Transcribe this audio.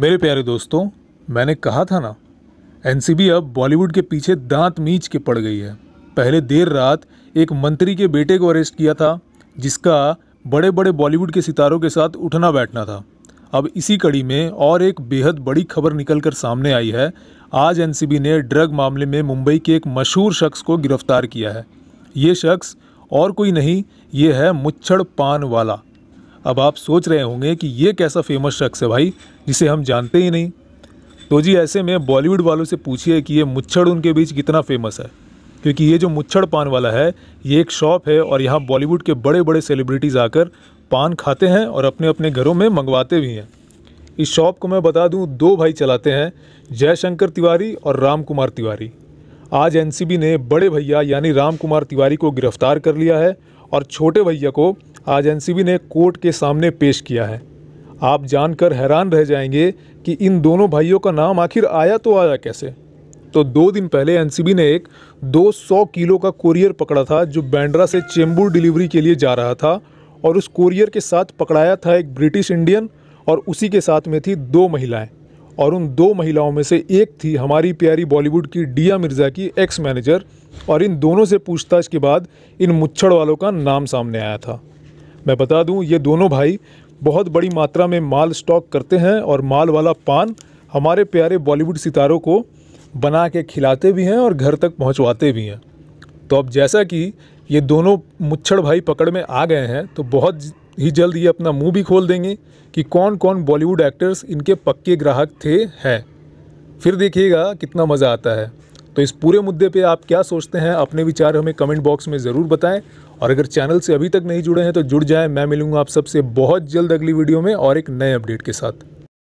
मेरे प्यारे दोस्तों मैंने कहा था ना एन अब बॉलीवुड के पीछे दांत मीच के पड़ गई है पहले देर रात एक मंत्री के बेटे को अरेस्ट किया था जिसका बड़े बड़े बॉलीवुड के सितारों के साथ उठना बैठना था अब इसी कड़ी में और एक बेहद बड़ी खबर निकल कर सामने आई है आज एन ने ड्रग मामले में मुंबई के एक मशहूर शख्स को गिरफ्तार किया है ये शख्स और कोई नहीं ये है मुच्छड़ पान वाला अब आप सोच रहे होंगे कि ये कैसा फेमस शख्स है भाई जिसे हम जानते ही नहीं तो जी ऐसे में बॉलीवुड वालों से पूछिए कि ये मुच्छड़ उनके बीच कितना फेमस है क्योंकि ये जो मुच्छड़ पान वाला है ये एक शॉप है और यहाँ बॉलीवुड के बड़े बड़े सेलिब्रिटीज़ आकर पान खाते हैं और अपने अपने घरों में मंगवाते भी हैं इस शॉप को मैं बता दूं दो भाई चलाते हैं जयशंकर तिवारी और राम कुमार तिवारी आज एनसीबी ने बड़े भैया यानी राम कुमार तिवारी को गिरफ्तार कर लिया है और छोटे भैया को आज एनसीबी ने कोर्ट के सामने पेश किया है आप जानकर हैरान रह जाएंगे कि इन दोनों भाइयों का नाम आखिर आया तो आया कैसे तो दो दिन पहले एनसीबी ने एक 200 किलो का कोरियर पकड़ा था जो बैंड्रा से चेंबूर डिलीवरी के लिए जा रहा था और उस कोरियर के साथ पकड़ाया था एक ब्रिटिश इंडियन और उसी के साथ में थी दो महिलाएं और उन दो महिलाओं में से एक थी हमारी प्यारी बॉलीवुड की डिया मिर्ज़ा की एक्स मैनेजर और इन दोनों से पूछताछ के बाद इन मुच्छड़ वालों का नाम सामने आया था मैं बता दूं ये दोनों भाई बहुत बड़ी मात्रा में माल स्टॉक करते हैं और माल वाला पान हमारे प्यारे बॉलीवुड सितारों को बना के खिलाते भी हैं और घर तक पहुंचवाते भी हैं तो अब जैसा कि ये दोनों मुच्छड़ भाई पकड़ में आ गए हैं तो बहुत ही जल्द ये अपना मुंह भी खोल देंगे कि कौन कौन बॉलीवुड एक्टर्स इनके पक्के ग्राहक थे हैं फिर देखिएगा कितना मज़ा आता है तो इस पूरे मुद्दे पे आप क्या सोचते हैं अपने विचार हमें कमेंट बॉक्स में ज़रूर बताएं और अगर चैनल से अभी तक नहीं जुड़े हैं तो जुड़ जाएं मैं मिलूंगा आप सबसे बहुत जल्द अगली वीडियो में और एक नए अपडेट के साथ